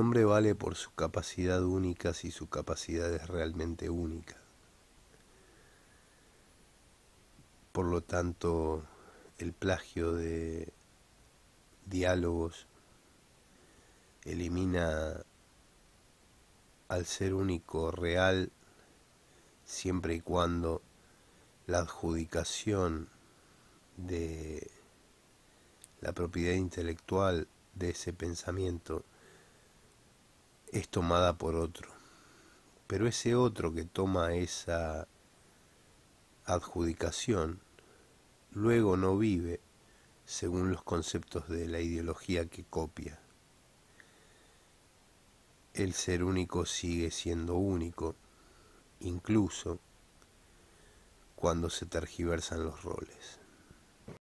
hombre vale por su capacidad única si su capacidad es realmente única. Por lo tanto, el plagio de diálogos elimina al ser único real siempre y cuando la adjudicación de la propiedad intelectual de ese pensamiento es tomada por otro. Pero ese otro que toma esa adjudicación luego no vive según los conceptos de la ideología que copia. El ser único sigue siendo único, incluso cuando se tergiversan los roles.